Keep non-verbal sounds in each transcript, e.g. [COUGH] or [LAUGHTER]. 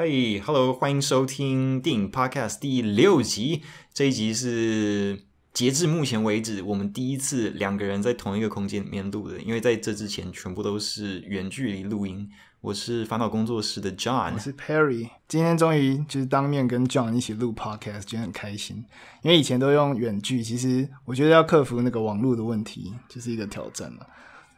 嗨 h e l l o 欢迎收听电影 Podcast 第六集。这一集是截至目前为止我们第一次两个人在同一个空间里面录的，因为在这之前全部都是远距离录音。我是烦恼工作室的 John，我是 Perry。今天终于就是当面跟 John 一起录 Podcast，真得很开心。因为以前都用远距，其实我觉得要克服那个网路的问题，就是一个挑战了。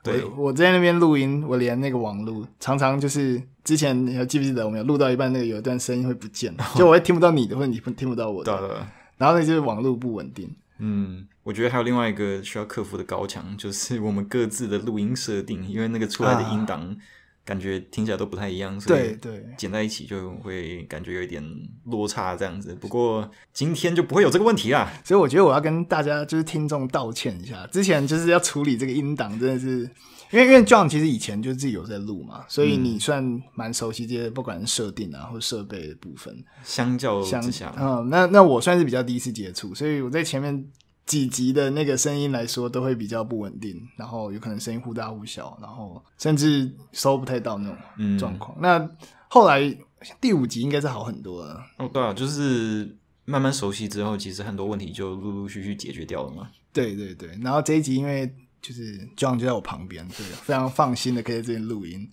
对，我我在那边录音，我连那个网路常常就是之前你还记不记得，我们有录到一半那个有一段声音会不见 [LAUGHS] 就我会听不到你的，或者你听不到我的。然后那就是网路不稳定。嗯，我觉得还有另外一个需要克服的高墙，就是我们各自的录音设定，因为那个出来的音档。感觉听起来都不太一样，所以对剪在一起就会感觉有一点落差这样子。不过今天就不会有这个问题啦，所以我觉得我要跟大家就是听众道歉一下，之前就是要处理这个音档，真的是因为因为 John 其实以前就自己有在录嘛，所以你算蛮熟悉这些，不管是设定啊或设备的部分。相较相较，嗯，那那我算是比较第一次接触，所以我在前面。几集的那个声音来说，都会比较不稳定，然后有可能声音忽大忽小，然后甚至收不太到那种状况。那后来第五集应该是好很多了。哦，对啊，就是慢慢熟悉之后，其实很多问题就陆陆续续解决掉了嘛。对对对，然后这一集因为就是 John 就在我旁边，对，非常放心的可以在这边录音。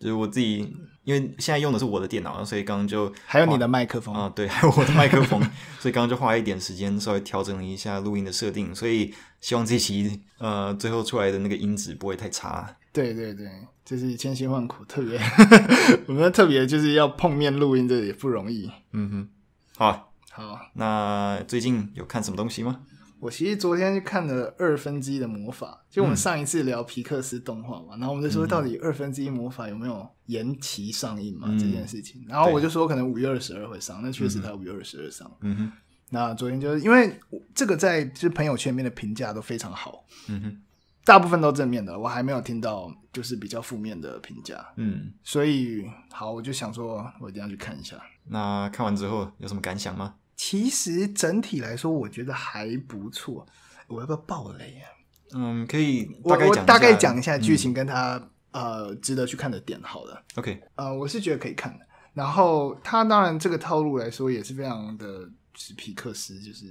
就是我自己，因为现在用的是我的电脑，所以刚刚就还有你的麦克风啊，对，[LAUGHS] 还有我的麦克风，所以刚刚就花了一点时间，稍微调整了一下录音的设定，所以希望这期呃最后出来的那个音质不会太差。对对对，就是千辛万苦，特别 [LAUGHS] 我们特别就是要碰面录音，这也不容易。嗯哼，好好。那最近有看什么东西吗？我其实昨天就看了《二分之一的魔法》，就我们上一次聊皮克斯动画嘛，然后我们就说到底《二分之一魔法》有没有延期上映嘛这件事情，然后我就说可能五月二十二会上，那确实它五月二十二上。嗯哼。那昨天就是因为这个在就是朋友圈里面的评价都非常好，嗯哼，大部分都正面的，我还没有听到就是比较负面的评价，嗯，所以好，我就想说我一定要去看一下。那看完之后有什么感想吗？其实整体来说，我觉得还不错。我要不要爆雷啊？嗯，可以，我我大概讲一下剧情，跟他呃值得去看的点。好了，OK，呃，我是觉得可以看的。然后他当然这个套路来说也是非常的皮克斯，就是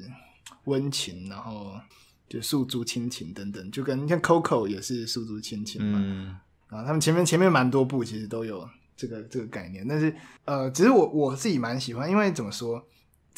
温情，然后就诉诸亲情等等。就跟你 Coco 也是诉诸亲情嘛，嗯，啊，他们前面前面蛮多部其实都有这个这个概念。但是呃，只是我我自己蛮喜欢，因为怎么说？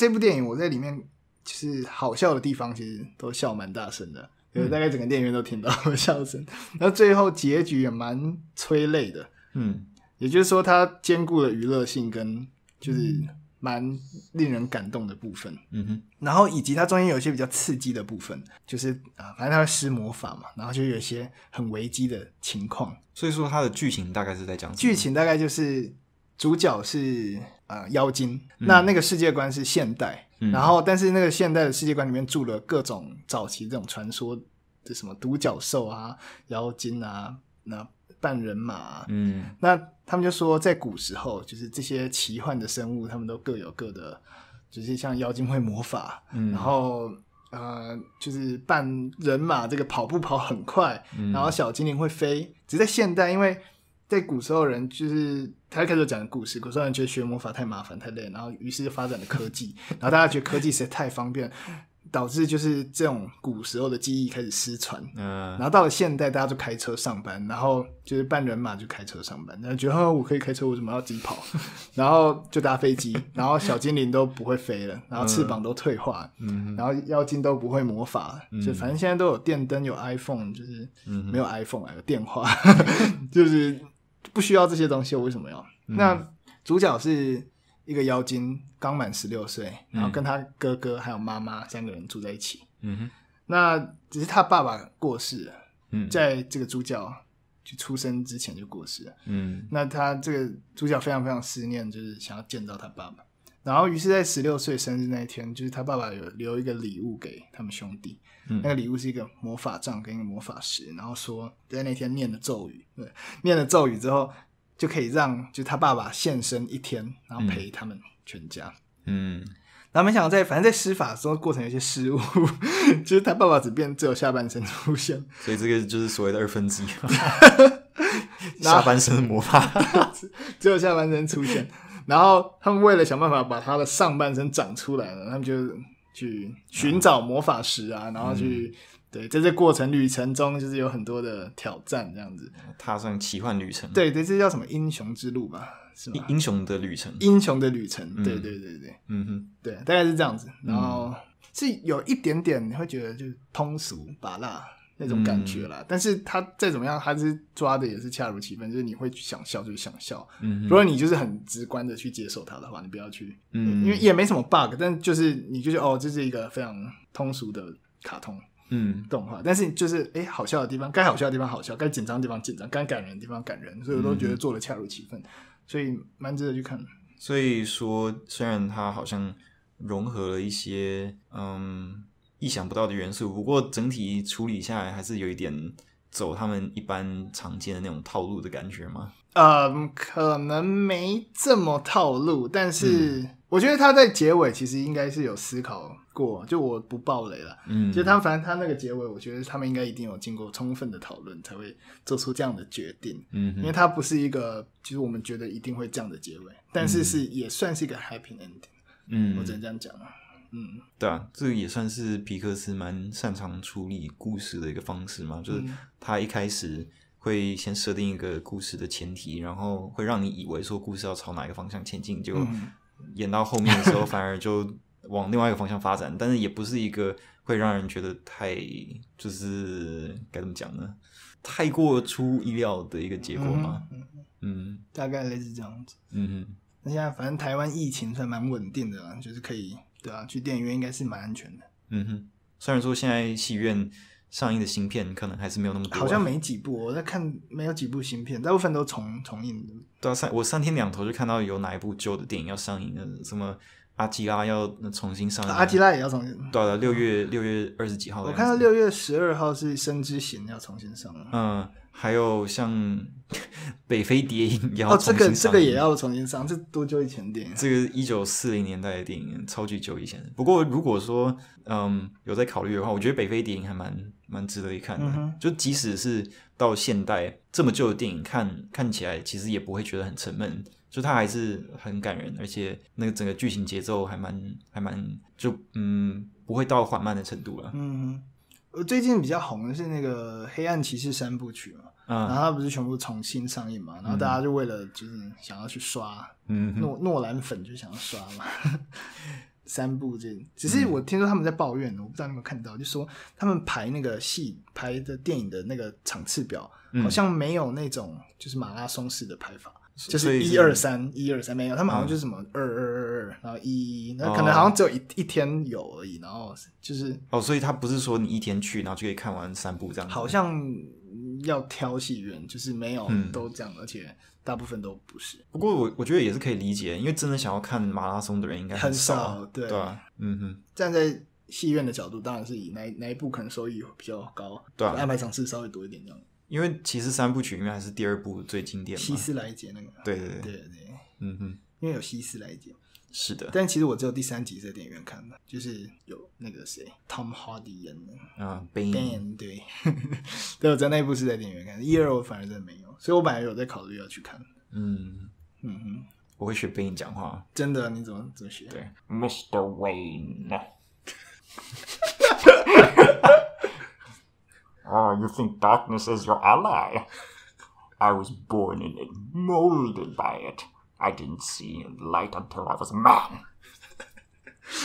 这部电影我在里面就是好笑的地方，其实都笑蛮大声的，因为大概整个电影院都听到笑声。然后最后结局也蛮催泪的，嗯，也就是说它兼顾了娱乐性跟就是蛮令人感动的部分，嗯哼。然后以及它中间有一些比较刺激的部分，就是啊，反正它施魔法嘛，然后就有一些很危机的情况。所以说它的剧情大概是在讲剧情大概就是。主角是呃妖精，那那个世界观是现代，然后但是那个现代的世界观里面住了各种早期这种传说，这什么独角兽啊、妖精啊、那半人马，嗯，那他们就说在古时候，就是这些奇幻的生物，他们都各有各的，就是像妖精会魔法，然后呃就是半人马这个跑步跑很快，然后小精灵会飞，只在现代，因为在古时候人就是。他开始讲的故事，古时候人觉得学魔法太麻烦太累，然后于是就发展了科技，[LAUGHS] 然后大家觉得科技实在太方便，导致就是这种古时候的记忆开始失传。嗯，然后到了现代，大家就开车上班，然后就是半人马就开车上班，然后觉得我可以开车，我为什么要自己跑？[LAUGHS] 然后就搭飞机，[LAUGHS] 然后小精灵都不会飞了，然后翅膀都退化，嗯，然后妖精都不会魔法，就反正现在都有电灯，有 iPhone，就是没有 iPhone 啊，有电话，就是。不需要这些东西，我为什么要？那主角是一个妖精，刚满十六岁，然后跟他哥哥还有妈妈三个人住在一起。嗯哼，那只是他爸爸过世，在这个主角就出生之前就过世了。嗯，那他这个主角非常非常思念，就是想要见到他爸爸。然后于是在十六岁生日那一天，就是他爸爸有留一个礼物给他们兄弟。那个礼物是一个魔法杖跟一个魔法师，然后说在那天念了咒语，对，念了咒语之后就可以让就他爸爸现身一天，然后陪他们全家。嗯，然后没想到在反正，在施法的时候过程有些失误，[LAUGHS] 就是他爸爸只变只有下半身出现，所以这个就是所谓的二分之一，[LAUGHS] 下半身魔法，[LAUGHS] 只有下半身出现，然后他们为了想办法把他的上半身长出来，了，他们就。去寻找魔法石啊，然后去对，在这过程旅程中，就是有很多的挑战，这样子。踏上奇幻旅程，对对，这叫什么英雄之路吧？是英雄的旅程，英雄的旅程，对对对对，嗯哼，对，大概是这样子。然后是有一点点你会觉得就是通俗把拉。那种感觉啦，但是他再怎么样，他是抓的也是恰如其分，就是你会想笑就想笑，如果你就是很直观的去接受它的话，你不要去，嗯，因为也没什么 bug，但就是你就觉哦，这是一个非常通俗的卡通，嗯，动画，但是就是哎，好笑的地方该好笑的地方好笑，该紧张的地方紧张，该感人的地方感人，所以我都觉得做的恰如其分，所以蛮值得去看。所以说，虽然它好像融合了一些，嗯。意想不到的元素，不过整体处理下来还是有一点走他们一般常见的那种套路的感觉吗？嗯，可能没这么套路，但是我觉得他在结尾其实应该是有思考过，就我不暴雷了。嗯，其实他反正他那个结尾，我觉得他们应该一定有经过充分的讨论才会做出这样的决定。嗯，因为他不是一个，其实我们觉得一定会这样的结尾，但是是也算是一个 happy ending。嗯，我只能这样讲了。嗯，对啊，这个也算是皮克斯蛮擅长处理故事的一个方式嘛，就是他一开始会先设定一个故事的前提，然后会让你以为说故事要朝哪一个方向前进，就演到后面的时候反而就往另外一个方向发展，但是也不是一个会让人觉得太就是该怎么讲呢？太过出意料的一个结果嘛，嗯，大概类似这样子，嗯嗯。那现在反正台湾疫情算蛮稳定的，就是可以。对啊，去电影院应该是蛮安全的。嗯哼，虽然说现在戏院上映的新片可能还是没有那么多，好像没几部。我在看，没有几部新片，大部分都重重映。对啊，我三天两头就看到有哪一部旧的电影要上映了，什么。阿基拉要重新上，阿基拉也要重新。对了，六月六月二十几号。我看到六月十二号是《生之行》要重新上。嗯，还有像 [LAUGHS]《北非谍影》要。哦，这个这个也要重新上，这多久以前的电影？这个一九四零年代的电影，超级久以前不过如果说嗯有在考虑的话，我觉得《北非谍影》还蛮蛮值得一看的。就即使是到现代这么旧的电影，看看起来其实也不会觉得很沉闷。就它还是很感人，而且那个整个剧情节奏还蛮还蛮就嗯不会到缓慢的程度了。嗯，我最近比较红的是那个《黑暗骑士》三部曲嘛，然后它不是全部重新上映嘛，然后大家就为了就是想要去刷，嗯，诺诺兰粉就想要刷嘛。[LAUGHS] 三部这，只是我听说他们在抱怨，我不知道你有没有看到，就说他们排那个戏拍的电影的那个场次表，好像没有那种就是马拉松式的排法。就是一二三，一二三没有，他们好像就是什么二二二二，然后一，那可能好像只有一一天有而已，然后就是哦，所以他不是说你一天去，然后就可以看完三部这样子。好像要挑戏院，就是没有都这样，而且大部分都不是。不过我我觉得也是可以理解，因为真的想要看马拉松的人应该很少，对嗯哼。站在戏院的角度，当然是以哪哪一部可能收益比较高，对，安排场次稍微多一点这样。因为其实三部曲应该还是第二部最经典。西斯莱杰那个。对对对对对，嗯哼。因为有西斯莱杰。是的。但其实我只有第三集在电影院看的，就是有那个谁，Tom Hardy 演的啊，e n 对，[LAUGHS] 对，我在那一部是在电影院看，的，一二我反而真的没有，所以我本来有在考虑要去看。嗯嗯哼，我会学 Ben 讲话。真的？你怎么怎么学？对，Mr. w a y n Oh, you think darkness is your ally? I was born in it, molded by it. I didn't see light until I was a man.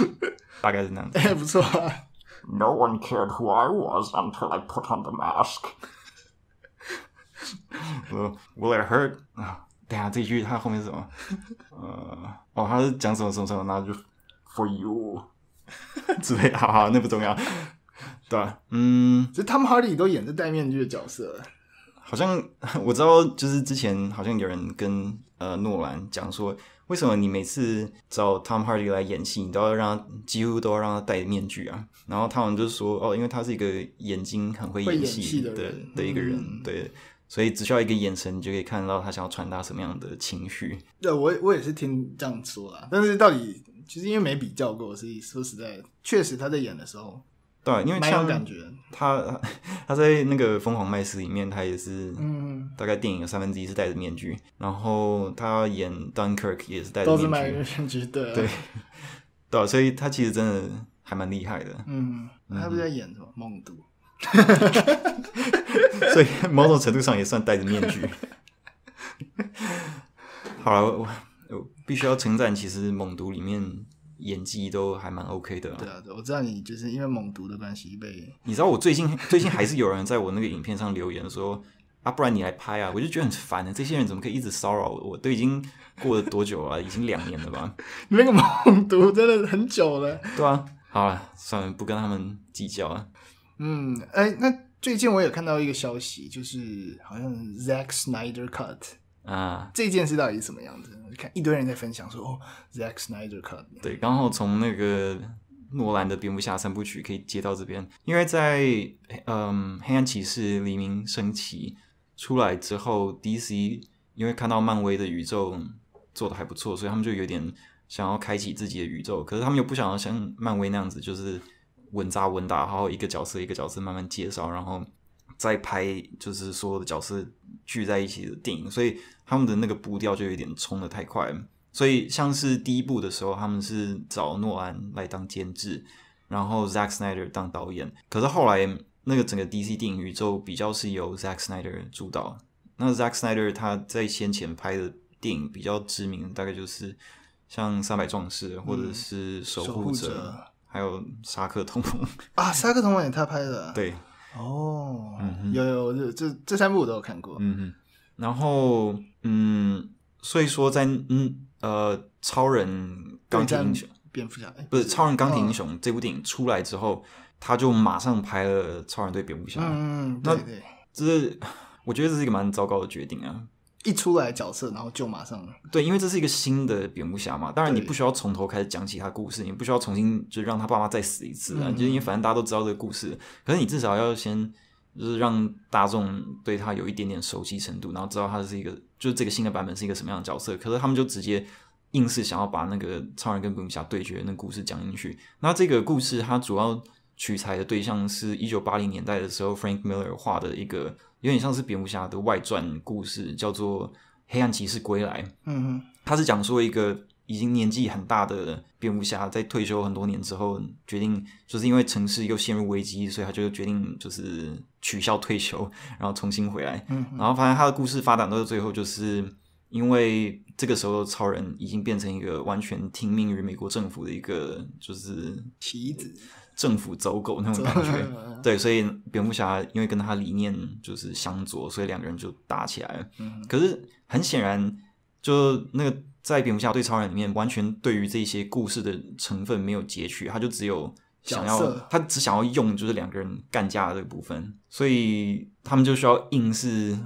[LAUGHS] Uh, no one cared who I was until I put on the mask. Will it hurt？等下这句他后面是什么？呃，哦，他是讲什么什么什么，然后就 uh, oh, for you [LAUGHS] [LAUGHS] [LAUGHS] 对啊，嗯，这汤姆·哈利都演着戴面具的角色，好像 [LAUGHS] 我知道，就是之前好像有人跟呃诺兰讲说，为什么你每次找汤姆·哈利来演戏，你都要让他几乎都要让他戴面具啊？然后他们就说，哦，因为他是一个眼睛很会演戏的的一个人，对，所以只需要一个眼神，你就可以看到他想要传达什么样的情绪。对，我我也是听这样说啦，但是到底其实因为没比较过，所以说实在，确实他在演的时候。对，因为枪，他他在那个《疯狂麦斯》里面，他也是，嗯，大概电影有三分之一是戴着面具，然后他演《Dunkirk 也是戴着面具，对对对，所以他其实真的还蛮厉害的，嗯，他不是在演什么猛毒，[LAUGHS] 所以某种程度上也算戴着面具。好了，我我必须要称赞，其实猛毒里面。演技都还蛮 OK 的。对啊，我知道你就是因为猛毒的关系被。你知道我最近 [LAUGHS] 最近还是有人在我那个影片上留言说啊，不然你来拍啊，我就觉得很烦呢。这些人怎么可以一直骚扰我？我都已经过了多久了？已经两年了吧？[LAUGHS] 你那个猛毒真的很久了。对啊，好了，算了，不跟他们计较了。嗯，哎，那最近我也看到一个消息，就是好像 z a c k Snyder Cut。啊，这件事到底是什么样子？看一堆人在分享说，Zack Snyder Cut。对，刚好从那个诺兰的《蝙蝠侠》三部曲可以接到这边，因为在嗯《黑暗骑士》《黎明升起》出来之后，DC 因为看到漫威的宇宙做的还不错，所以他们就有点想要开启自己的宇宙，可是他们又不想要像漫威那样子，就是稳扎稳打，然后一个角色一个角色慢慢介绍，然后。在拍就是所有的角色聚在一起的电影，所以他们的那个步调就有点冲的太快。所以像是第一部的时候，他们是找诺安来当监制，然后 Zack Snyder 当导演。可是后来那个整个 DC 电影宇宙比较是由 Zack Snyder 主导。那 Zack Snyder 他在先前拍的电影比较知名的，大概就是像《三百壮士》或者是《守护者》，还有《沙克同》啊，《沙克同》也他拍的，对。哦，有有这这这三部我都有看过，嗯哼，然后嗯，所以说在嗯呃，超人钢铁英雄、蝙蝠侠，不是超人钢铁英雄这部电影出来之后，他就马上拍了超人对蝙蝠侠，嗯嗯，那这是我觉得这是一个蛮糟糕的决定啊。一出来角色，然后就马上对，因为这是一个新的蝙蝠侠嘛。当然，你不需要从头开始讲起他故事，你不需要重新就让他爸妈再死一次啊。就是你反正大家都知道这个故事，可是你至少要先就是让大众对他有一点点熟悉程度，然后知道他是一个就是这个新的版本是一个什么样的角色。可是他们就直接硬是想要把那个超人跟蝙蝠侠对决那故事讲进去。那这个故事它主要取材的对象是一九八零年代的时候 Frank Miller 画的一个。有点像是蝙蝠侠的外传故事，叫做《黑暗骑士归来》。嗯他是讲说一个已经年纪很大的蝙蝠侠，在退休很多年之后，决定就是因为城市又陷入危机，所以他就决定就是取消退休，然后重新回来。嗯，然后反正他的故事发展到最后，就是因为这个时候超人已经变成一个完全听命于美国政府的一个就是棋子。政府走狗那种感觉，对，所以蝙蝠侠因为跟他理念就是相左，所以两个人就打起来了。可是很显然，就那个在蝙蝠侠对超人里面，完全对于这些故事的成分没有截取，他就只有想要他只想要用就是两个人干架这个部分，所以他们就需要硬是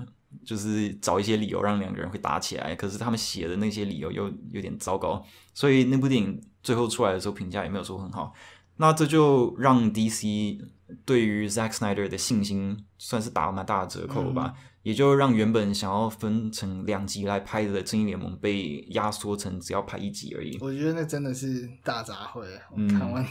就是找一些理由让两个人会打起来。可是他们写的那些理由又有点糟糕，所以那部电影最后出来的时候，评价也没有说很好。那这就让 DC 对于 Zack Snyder 的信心算是打了蛮大的折扣吧，也就让原本想要分成两集来拍的正义联盟被压缩成只要拍一集而已。我觉得那真的是大杂烩。嗯，看完，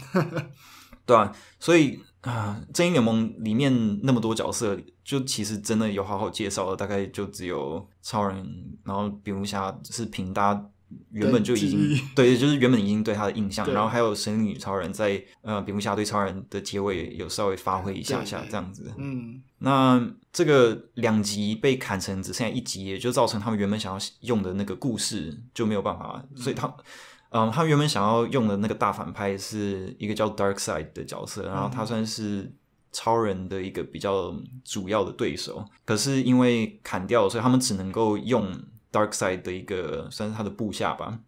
对啊，所以啊，正义联盟里面那么多角色，就其实真的有好好介绍的，大概就只有超人，然后蝙蝠侠是平搭。原本就已经 [LAUGHS] 对，就是原本已经对他的印象，然后还有《神女超人》在呃，蝙蝠侠对超人的结尾有稍微发挥一下下这样子。嗯，那这个两集被砍成只剩下一集，也就造成他们原本想要用的那个故事就没有办法。所以，他嗯，他原本想要用的那个大反派是一个叫 Dark Side 的角色，然后他算是超人的一个比较主要的对手。可是因为砍掉，所以他们只能够用。Dark Side 的一个算是他的部下吧，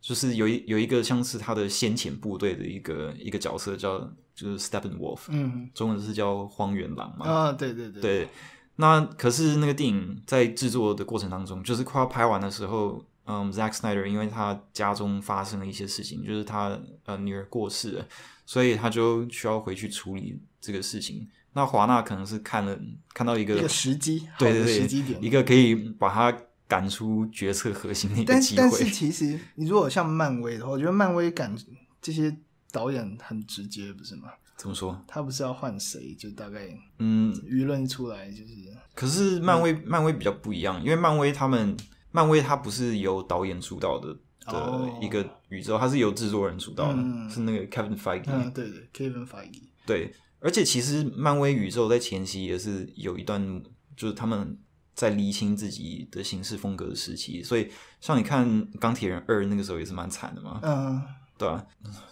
就是有一有一个像是他的先遣部队的一个一个角色，叫就是 s t p t e n Wolf，嗯，中文是叫荒原狼嘛。啊，对对对对。那可是那个电影在制作的过程当中，就是快要拍完的时候，嗯，Zack Snyder 因为他家中发生了一些事情，就是他呃女儿过世，了，所以他就需要回去处理这个事情。那华纳可能是看了看到一个时机，对对时机点，一个可以把他。赶出决策核心的一个机会，但是其实你如果像漫威的话，我觉得漫威赶这些导演很直接，不是吗？怎么说？他不是要换谁？就大概嗯，舆论出来就是。可是漫威，漫威比较不一样，因为漫威他们，漫威它不是由导演主导的的一个宇宙，它是由制作人主导的，是那个 Kevin Feige。对对，Kevin Feige。对，而且其实漫威宇宙在前期也是有一段，就是他们。在厘清自己的行事风格的时期，所以像你看《钢铁人二》那个时候也是蛮惨的嘛，嗯，对吧？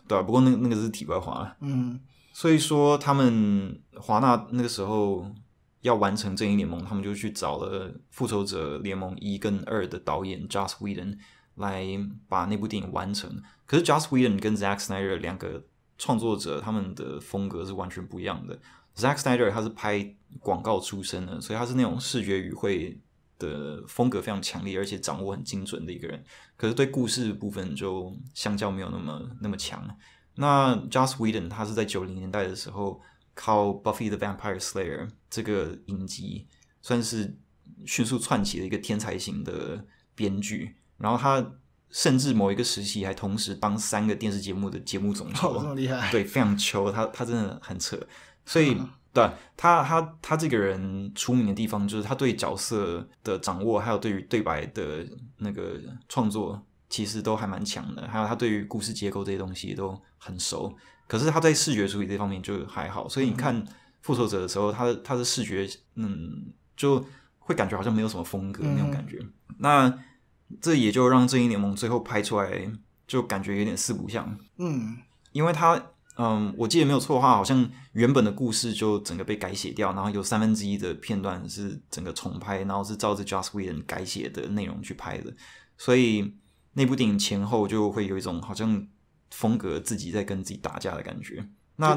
对啊。不过那那个是体外话，嗯。所以说他们华纳那个时候要完成《正义联盟》，他们就去找了《复仇者联盟一》跟二的导演 Joss Whedon 来把那部电影完成。可是 Joss Whedon 跟 Zack Snyder 两个创作者他们的风格是完全不一样的。Zack Snyder 他是拍广告出身的，所以他是那种视觉语汇的风格非常强烈，而且掌握很精准的一个人。可是对故事部分就相较没有那么那么强。那 Joss Whedon 他是在九零年代的时候靠《Buffy the Vampire Slayer》这个影集，算是迅速窜起的一个天才型的编剧。然后他甚至某一个时期还同时帮三个电视节目的节目总制，这么厉害？对，非常球，他他真的很扯。所以，对他，他他这个人出名的地方就是他对角色的掌握，还有对于对白的那个创作，其实都还蛮强的。还有他对于故事结构这些东西都很熟。可是他在视觉处理这方面就还好。所以你看《复仇者》的时候，他的他的视觉，嗯，就会感觉好像没有什么风格那种感觉。那这也就让《正义联盟》最后拍出来就感觉有点四不像。嗯，因为他。嗯，我记得没有错的话，好像原本的故事就整个被改写掉，然后有三分之一的片段是整个重拍，然后是照着 Joss Whedon 改写的内容去拍的，所以那部电影前后就会有一种好像风格自己在跟自己打架的感觉。那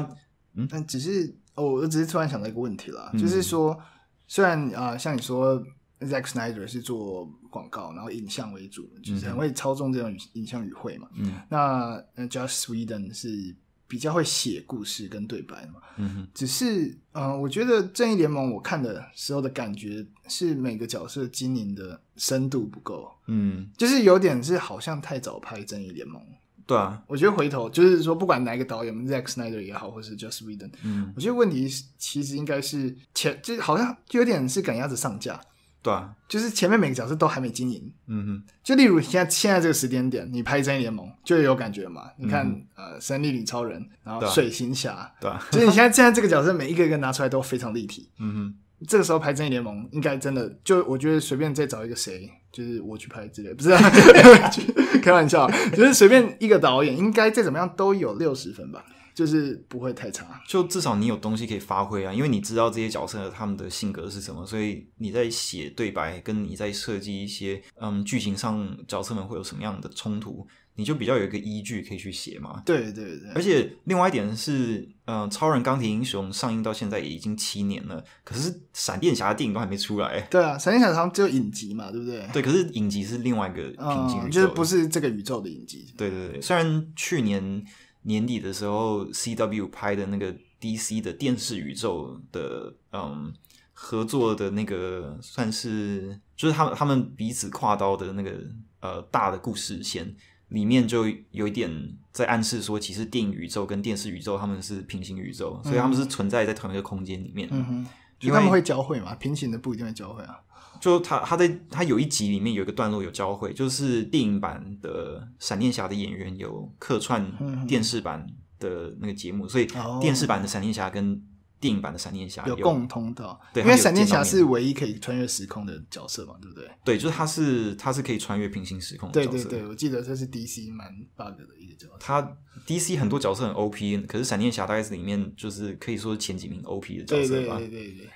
嗯，那只是哦，我只是突然想到一个问题了，就是说虽然啊，像你说 z a c k Snyder 是做广告，然后影像为主，就是很会操纵这种影像语汇嘛，嗯，那 j o s s Whedon 是比较会写故事跟对白嘛，嗯，只是，嗯，我觉得正义联盟我看的时候的感觉是每个角色经营的深度不够，嗯，就是有点是好像太早拍正义联盟，对啊，我觉得回头就是说不管哪一个导演，Zack Snyder 也好，或者是 j u s t w h e d e n 嗯，我觉得问题其实应该是前，就好像有点是赶鸭子上架。对啊，就是前面每个角色都还没经营，嗯哼，就例如现现在这个时间点，你拍正义联盟就有感觉嘛？你看，呃，神力女超人，然后水行侠，对，[LAUGHS] 就是你现在现在这个角色每一个一个拿出来都非常立体，嗯哼，这个时候拍正义联盟，应该真的就我觉得随便再找一个谁，就是我去拍之类，不是，[LAUGHS] [LAUGHS] 开玩笑，就是随便一个导演，应该再怎么样都有六十分吧。就是不会太差，就至少你有东西可以发挥啊，因为你知道这些角色他们的性格是什么，所以你在写对白，跟你在设计一些嗯剧情上，角色们会有什么样的冲突，你就比较有一个依据可以去写嘛。对对对。而且另外一点是，嗯，超人钢铁英雄上映到现在已经七年了，可是闪电侠的电影都还没出来。对啊，闪电侠他们只有影集嘛，对不对？对，可是影集是另外一个平行宇宙，就是不是这个宇宙的影集。对对对，虽然去年。年底的时候，C W 拍的那个 D C 的电视宇宙的，嗯，合作的那个，算是就是他们他们彼此跨刀的那个呃大的故事线里面，就有一点在暗示说，其实电影宇宙跟电视宇宙他们是平行宇宙，所以他们是存在在同一个空间里面嗯因为他们会交汇嘛，平行的不一定会交汇啊。就他，他在他有一集里面有一个段落有交汇，就是电影版的闪电侠的演员有客串电视版的那个节目，所以电视版的闪电侠跟电影版的闪电侠有共通的。对，因为闪电侠是唯一可以穿越时空的角色嘛，对不对？对，就是他是他是可以穿越平行时空的角色。对对对，我记得这是 DC 蛮 bug 的一个角色。他 DC 很多角色很 OP，可是闪电侠大概是里面就是可以说前几名 OP 的角色吧。对对对对。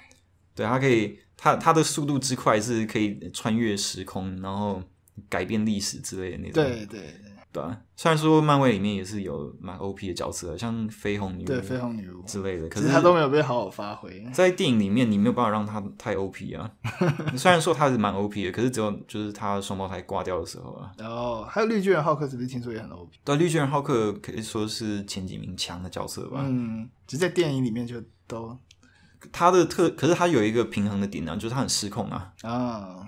对他可以，他他的速度之快是可以穿越时空，然后改变历史之类的那种。对对对，虽然说漫威里面也是有蛮 OP 的角色，像绯红女巫，对绯红女巫之类的，可是他都没有被好好发挥。在电影里面，你没有办法让他太 OP 啊。[LAUGHS] 虽然说他是蛮 OP 的，可是只有就是他双胞胎挂掉的时候啊。然、哦，还有绿巨人浩克，是不是听说也很 OP？对，绿巨人浩克可以说是前几名强的角色吧。嗯，其实，在电影里面就都。他的特，可是他有一个平衡的点呢，就是他很失控啊。啊，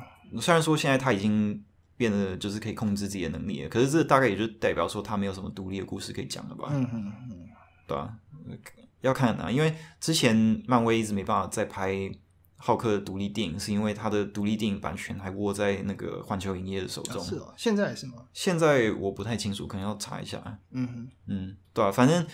虽然说现在他已经变得就是可以控制自己的能力了，可是这大概也就代表说他没有什么独立的故事可以讲了吧？嗯嗯嗯，对吧？要看啊，因为之前漫威一直没办法再拍浩克的独立电影，是因为他的独立电影版权还握在那个环球影业的手中。是啊，现在是吗？现在我不太清楚，可能要查一下。嗯嗯，对啊，反正。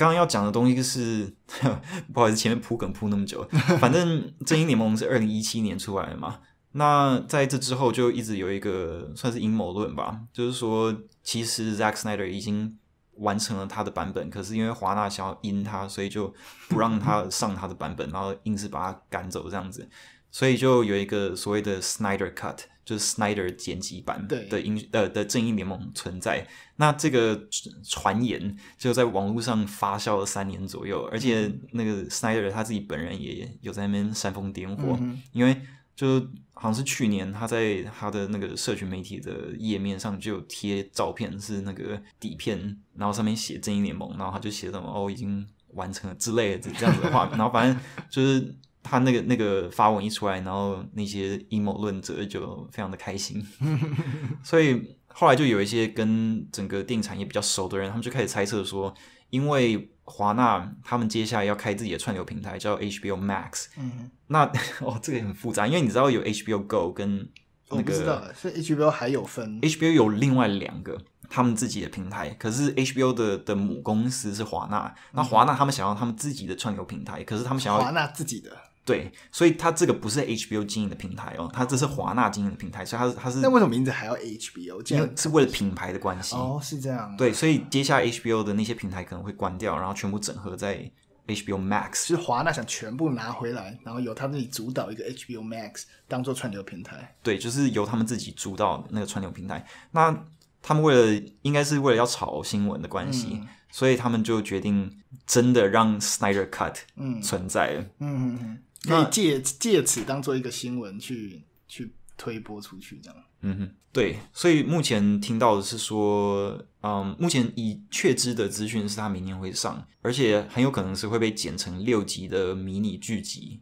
刚刚要讲的东西就是，[LAUGHS] 不好意思，前面铺梗铺那么久。[LAUGHS] 反正《正义联盟》是二零一七年出来的嘛，那在这之后就一直有一个算是阴谋论吧，就是说其实 Zack Snyder 已经完成了他的版本，可是因为华纳想要阴他，所以就不让他上他的版本，然后硬是把他赶走这样子。所以就有一个所谓的 Snyder Cut，就是 Snyder 剪辑版的英呃的正义联盟存在。那这个传言就在网络上发酵了三年左右，而且那个 Snyder 他自己本人也有在那边煽风点火，因为就好像是去年他在他的那个社群媒体的页面上就贴照片是那个底片，然后上面写正义联盟，然后他就写什么哦已经完成了之类的这样子的话，[LAUGHS] 然后反正就是。他那个那个发文一出来，然后那些阴谋论者就非常的开心，[LAUGHS] 所以后来就有一些跟整个电产业比较熟的人，他们就开始猜测说，因为华纳他们接下来要开自己的串流平台，叫 HBO Max。嗯，那 [LAUGHS] 哦，这个也很复杂，因为你知道有 HBO Go 跟我不知道，HBO 还有分，HBO 有另外两个他们自己的平台，可是 HBO 的的母公司是华纳，那华纳他们想要他们自己的串流平台，可是他们想要华纳自己的。对，所以它这个不是 HBO 经营的平台哦，它这是华纳经营的平台，所以它是它是。那为什么名字还要 HBO？因为是为了品牌的关系。哦，是这样。对，所以接下来 HBO 的那些平台可能会关掉，然后全部整合在 HBO Max。就是华纳想全部拿回来，然后由他们自己主导一个 HBO Max 当做串流平台。对，就是由他们自己主导那个串流平台。那他们为了应该是为了要炒新闻的关系，所以他们就决定真的让 Snyder Cut 存在。嗯嗯嗯。可以借借此当做一个新闻去去推播出去，这样。嗯，哼，对。所以目前听到的是说，嗯，目前已确知的资讯是他明年会上，而且很有可能是会被剪成六集的迷你剧集。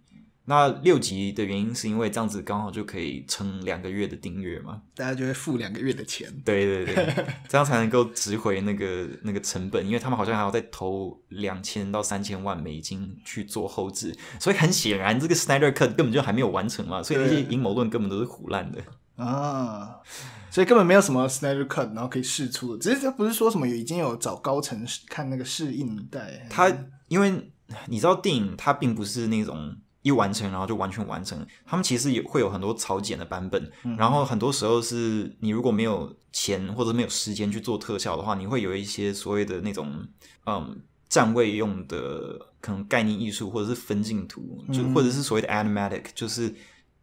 那六集的原因是因为这样子刚好就可以撑两个月的订阅嘛，大家就会付两个月的钱。对对对，这样才能够值回那个那个成本，因为他们好像还要再投两千到三千万美金去做后置，所以很显然这个 Snyder Cut 根本就还没有完成嘛，所以那些阴谋论根本都是胡乱的啊，所以根本没有什么 Snyder Cut，然后可以试出的，只是不是说什么已经有找高层看那个试映带，他因为你知道电影它并不是那种。一完成，然后就完全完成。他们其实也会有很多草剪的版本，然后很多时候是，你如果没有钱或者没有时间去做特效的话，你会有一些所谓的那种，嗯，站位用的，可能概念艺术或者是分镜图，就或者是所谓的 animatic，就是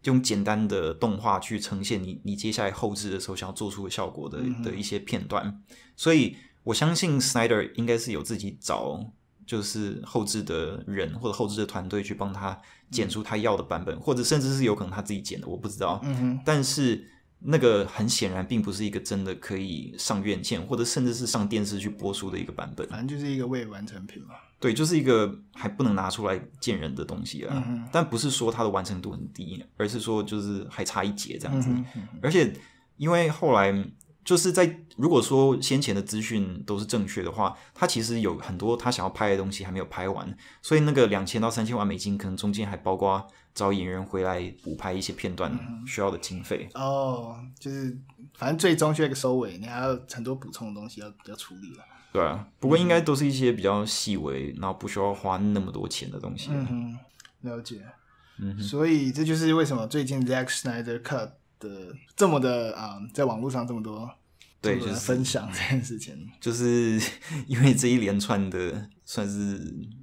用简单的动画去呈现你你接下来后置的时候想要做出的效果的的一些片段。所以我相信 Snyder 应该是有自己找。就是后置的人或者后置的团队去帮他剪出他要的版本，或者甚至是有可能他自己剪的，我不知道。嗯哼。但是那个很显然并不是一个真的可以上院线或者甚至是上电视去播出的一个版本，反正就是一个未完成品嘛。对，就是一个还不能拿出来见人的东西啊。嗯。但不是说它的完成度很低，而是说就是还差一截这样子。嗯嗯。而且因为后来。就是在如果说先前的资讯都是正确的话，他其实有很多他想要拍的东西还没有拍完，所以那个两千到三千万美金可能中间还包括找演员回来补拍一些片段需要的经费哦。就是反正最终需要一个收尾，你还有很多补充的东西要要处理了。对，不过应该都是一些比较细微，然后不需要花那么多钱的东西。嗯，了解。嗯，所以这就是为什么最近 z a c k Snyder cut。的这么的啊，在网络上这么多，对，就是分享这件事情，就是 [LAUGHS] 因为这一连串的算是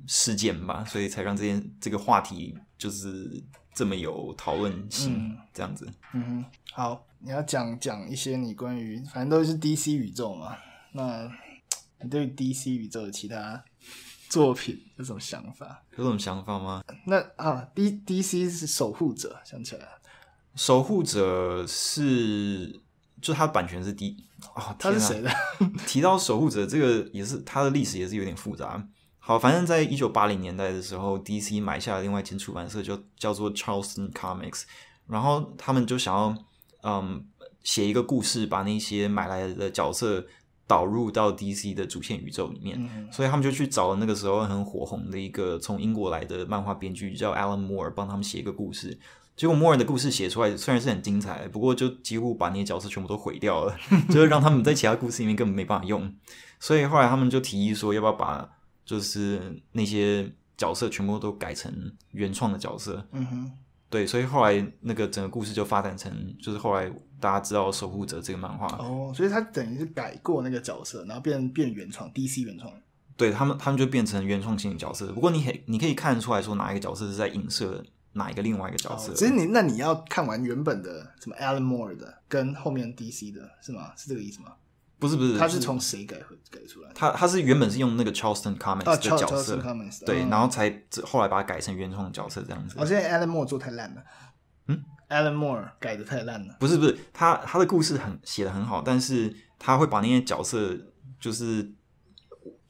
事件吧，所以才让这件这个话题就是这么有讨论性，这样子。嗯，好，你要讲讲一些你关于，反正都是 DC 宇宙嘛，那 [TSK] 你对 DC 宇宙的其他作品有什么想法？有什么想法吗？那啊，D DC 是守护者，想起来守护者是，就它版权是 D，哦，他是谁的？[LAUGHS] 提到守护者这个也是他的历史也是有点复杂。好，反正在一九八零年代的时候，DC 买下了另外一间出版社，就叫做 Charleston Comics，然后他们就想要，嗯，写一个故事，把那些买来的角色导入到 DC 的主线宇宙里面，所以他们就去找那个时候很火红的一个从英国来的漫画编剧叫 Alan Moore 帮他们写一个故事。结果默认的故事写出来虽然是很精彩，不过就几乎把那些角色全部都毁掉了，[LAUGHS] 就是让他们在其他故事里面根本没办法用。所以后来他们就提议说，要不要把就是那些角色全部都改成原创的角色？嗯哼，对。所以后来那个整个故事就发展成，就是后来大家知道守护者这个漫画哦，所以他等于是改过那个角色，然后变变原创，DC 原创。对他们，他们就变成原创型的角色。不过你很你可以看得出来说哪一个角色是在影射。哪一个另外一个角色？其实你那你要看完原本的什么 Alan Moore 的跟后面 DC 的是吗？是这个意思吗？不是不是，他是从谁改改出来？他他是原本是用那个 Charleston Comics 的角色，对，然后才后来把它改成原创的角色这样子。哦，现在 Alan Moore 做太烂了。嗯，Alan Moore 改的太烂了。不是不是，他他的故事很写的很好，但是他会把那些角色就是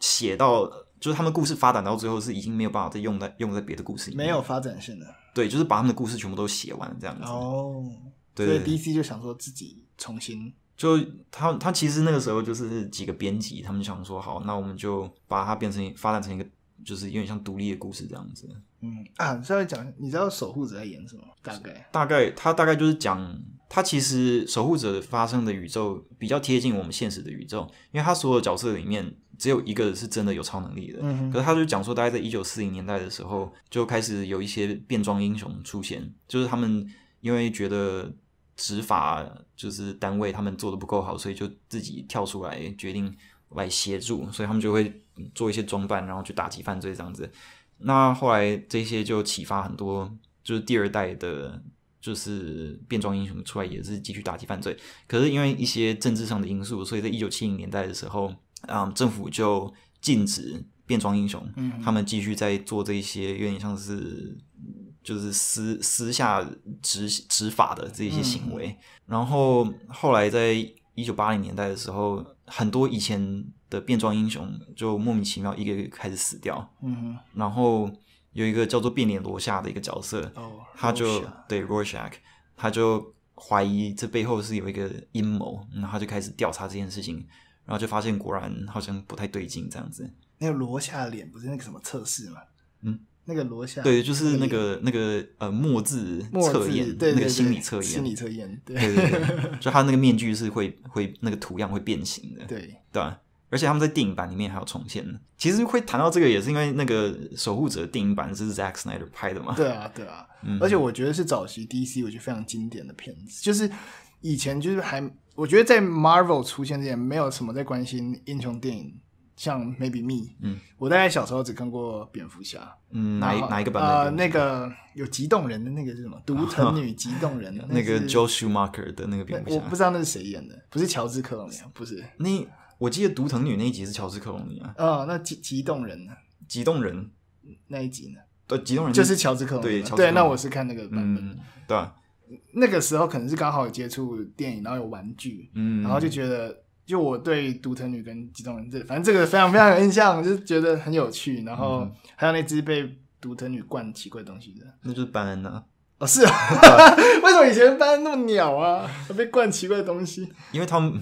写到，就是他们故事发展到最后是已经没有办法再用在用在别的故事里，没有发展性的。对，就是把他们的故事全部都写完这样子。哦，所以 DC 就想说自己重新就他他其实那个时候就是几个编辑，他们想说，好，那我们就把它变成发展成一个，就是有点像独立的故事这样子。嗯啊，下面讲你知道守护者在演什么？大概大概他大概就是讲。它其实守护者发生的宇宙比较贴近我们现实的宇宙，因为他所有角色里面只有一个是真的有超能力的。嗯，可是他就讲说，大概在一九四零年代的时候就开始有一些变装英雄出现，就是他们因为觉得执法就是单位他们做的不够好，所以就自己跳出来决定来协助，所以他们就会做一些装扮，然后去打击犯罪这样子。那后来这些就启发很多，就是第二代的。就是变装英雄出来也是继续打击犯罪，可是因为一些政治上的因素，所以在一九七零年代的时候，嗯，政府就禁止变装英雄，他们继续在做这些，有点像是就是私私下执执法的这些行为。然后后来在一九八零年代的时候，很多以前的变装英雄就莫名其妙一个开始死掉，嗯然后。有一个叫做变脸罗夏的一个角色，哦、他就对 Rorschach，他就怀疑这背后是有一个阴谋，然后他就开始调查这件事情，然后就发现果然好像不太对劲这样子。那个罗夏脸不是那个什么测试吗？嗯，那个罗夏。对，就是那个那个呃墨字测验，对那个心理测验，心理测验。对对对，[LAUGHS] 就他那个面具是会会那个图样会变形的。对，对。吧？而且他们在电影版里面还有重现呢。其实会谈到这个，也是因为那个《守护者》电影版是 Zack Snyder 拍的嘛？对啊，对啊。而且我觉得是早期 DC 我觉得非常经典的片子，就是以前就是还我觉得在 Marvel 出现之前，没有什么在关心英雄电影，像 Maybe Me。嗯，我大概小时候只看过蝙蝠侠，嗯，哪一哪一个版本？啊，那个有极动人的那个是什么？独藤女极动人，的、那个 j o s c h u Marker 的那个蝙蝠侠，我不知道那是谁演的，不是乔治·克隆不是那。我记得毒藤女那一集是乔治克隆尼啊，哦，那吉吉动人呢？吉动人那一集呢？对，吉动人就是乔治克隆尼，对，那我是看那个版本的，对。那个时候可能是刚好有接触电影，然后有玩具，嗯，然后就觉得，就我对独藤女跟吉动人这反正这个非常非常有印象，就觉得很有趣。然后还有那只被独藤女灌奇怪东西的，那就是班恩啊，哦，是，啊，[LAUGHS] 为什么以前班恩那么鸟啊？被灌奇怪东西，因为他们。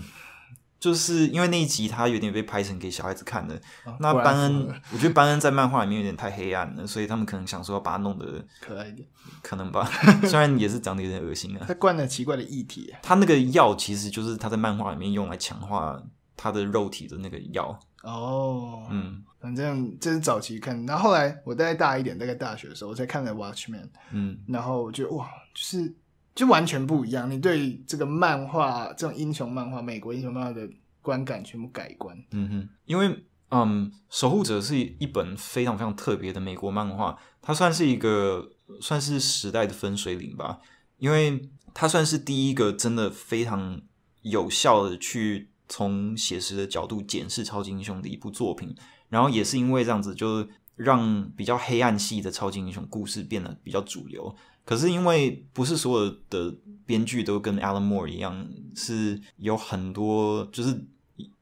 就是因为那一集他有点被拍成给小孩子看的，那班恩，我觉得班恩在漫画里面有点太黑暗了，所以他们可能想说要把他弄得可爱一点，可能吧。[LAUGHS] 虽然也是长得有点恶心啊。他灌了奇怪的液体。他那个药其实就是他在漫画里面用来强化他的肉体的那个药。哦，嗯，反正这是早期看，然后后来我再大一点，大概大学的时候我才看了《Watchman》，嗯，然后我觉得哇，就是。就完全不一样，你对这个漫画，这种英雄漫画，美国英雄漫画的观感全部改观。嗯哼，因为嗯，《守护者》是一本非常非常特别的美国漫画，它算是一个算是时代的分水岭吧，因为它算是第一个真的非常有效的去从写实的角度检视超级英雄的一部作品。然后也是因为这样子，就让比较黑暗系的超级英雄故事变得比较主流。可是因为不是所有的编剧都跟 Alan Moore 一样，是有很多就是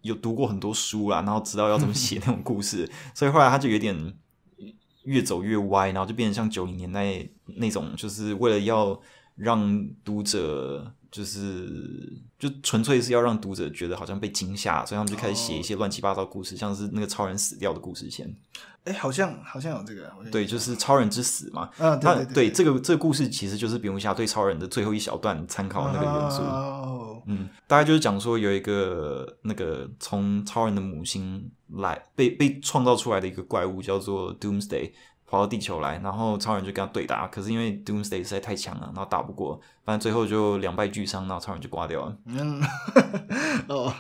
有读过很多书啦，然后知道要怎么写那种故事，[LAUGHS] 所以后来他就有点越走越歪，然后就变成像九零年代那种，就是为了要让读者。就是，就纯粹是要让读者觉得好像被惊吓，所以他们就开始写一些乱七八糟故事，像是那个超人死掉的故事线。哎，好像好像有这个，对，就是超人之死嘛。啊，对这个这个故事，其实就是蝙蝠侠对超人的最后一小段参考那个元素。嗯，大概就是讲说有一个那个从超人的母星来被被创造出来的一个怪物，叫做 Doomsday。跑到地球来，然后超人就跟他对打，可是因为 Doomsday 实在太强了，然后打不过，反正最后就两败俱伤，然后超人就挂掉了。嗯，[LAUGHS] 哦，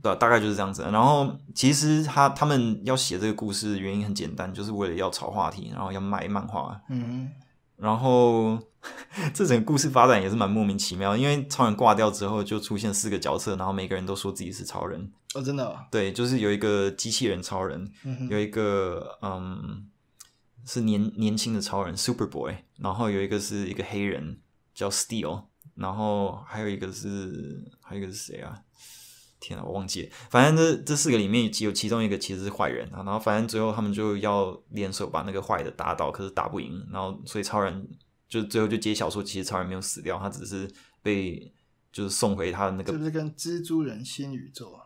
对，大概就是这样子。然后其实他他们要写这个故事的原因很简单，就是为了要炒话题，然后要卖漫画。嗯，然后 [LAUGHS] 这整个故事发展也是蛮莫名其妙，因为超人挂掉之后就出现四个角色，然后每个人都说自己是超人。哦，真的？对，就是有一个机器人超人，有一个嗯。是年年轻的超人 Super Boy，然后有一个是一个黑人叫 Steel，然后还有一个是还有一个是谁啊？天啊，我忘记了。反正这这四个里面有其中一个其实是坏人啊。然后反正最后他们就要联手把那个坏的打倒，可是打不赢。然后所以超人就最后就揭晓说，其实超人没有死掉，他只是被就是送回他的那个，是不是跟蜘蛛人新宇宙？